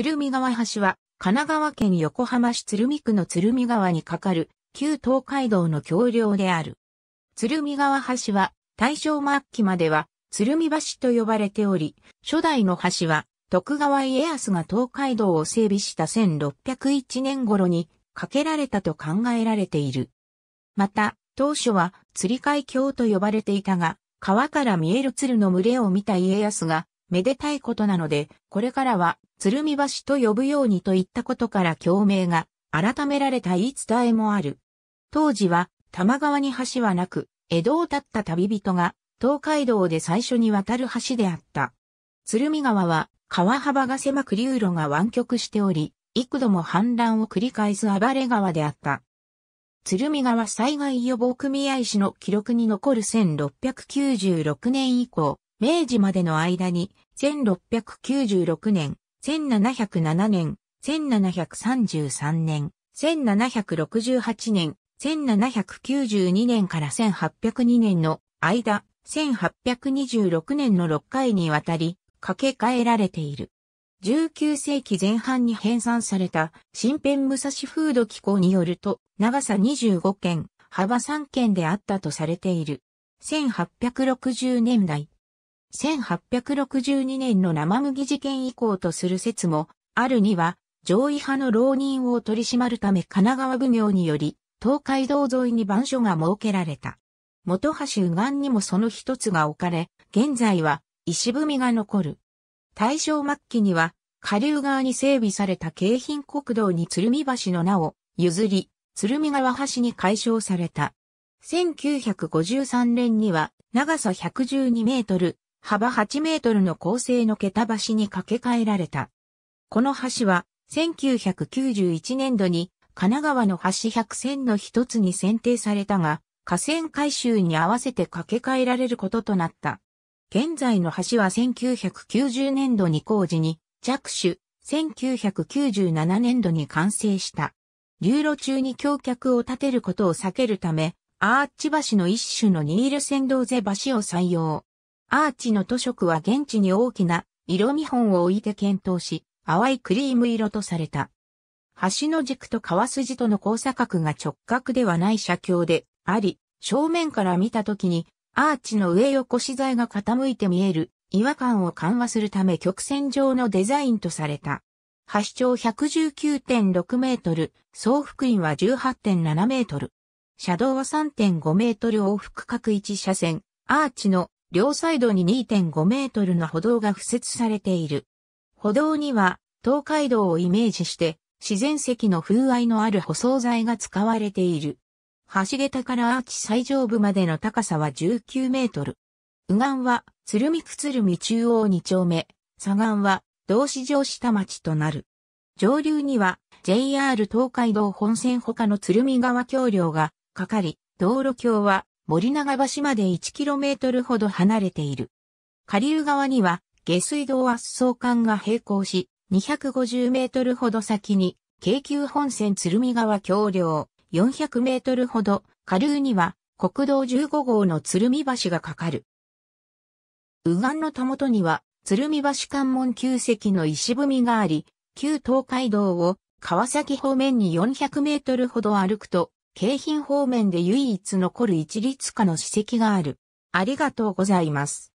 鶴見川橋は、神奈川県横浜市鶴見区の鶴見川に架かる、旧東海道の橋梁である。鶴見川橋は、大正末期までは、鶴見橋と呼ばれており、初代の橋は、徳川家康が東海道を整備した1601年頃に、架けられたと考えられている。また、当初は、釣り海峡と呼ばれていたが、川から見える鶴の群れを見た家康が、めでたいことなので、これからは鶴見橋と呼ぶようにといったことから共鳴が改められた言い伝えもある。当時は多摩川に橋はなく、江戸を立った旅人が東海道で最初に渡る橋であった。鶴見川は川幅が狭く流路が湾曲しており、幾度も氾濫を繰り返す暴れ川であった。鶴見川災害予防組合士の記録に残る1696年以降、明治までの間に1696年、1707年、1733年、1768年、1792年から1802年の間、1826年の6回にわたり、掛け替えられている。19世紀前半に編纂された新編武蔵風土機構によると、長さ25件、幅3件であったとされている。1860年代、1862年の生麦事件以降とする説も、あるには、上位派の浪人を取り締まるため神奈川奉行により、東海道沿いに番所が設けられた。元橋右岸にもその一つが置かれ、現在は石踏みが残る。大正末期には、下流側に整備された京浜国道に鶴見橋の名を譲り、鶴見川橋に改称された。1953年には長さ112メートル、幅8メートルの構成の桁橋に架け替えられた。この橋は、1991年度に神奈川の橋100選の一つに選定されたが、河川改修に合わせて架け替えられることとなった。現在の橋は1990年度に工事に着手、1997年度に完成した。流路中に橋脚を立てることを避けるため、アーチ橋の一種のニール線道ぜ橋を採用。アーチの塗色は現地に大きな色見本を置いて検討し、淡いクリーム色とされた。橋の軸と川筋との交差角が直角ではない車橋であり、正面から見た時にアーチの上横資材が傾いて見える違和感を緩和するため曲線上のデザインとされた。橋長119.6メートル、総幅員は18.7メートル。車道は3.5メートル往復各1車線、アーチの両サイドに2.5メートルの歩道が付設されている。歩道には、東海道をイメージして、自然石の風合いのある舗装材が使われている。橋桁からアーチ最上部までの高さは19メートル。右岸は、鶴見区鶴見中央2丁目、左岸は、道市城下町となる。上流には、JR 東海道本線他の鶴見川橋梁が、かかり、道路橋は、森長橋まで 1km ほど離れている。下流側には下水道圧送管が並行し、250メートルほど先に、京急本線鶴見川橋梁、400メートルほど、下流には国道15号の鶴見橋がかかる。右岸のたもとには、鶴見橋関門旧跡の石踏みがあり、旧東海道を川崎方面に400メートルほど歩くと、京浜方面で唯一残る一律化の史跡がある。ありがとうございます。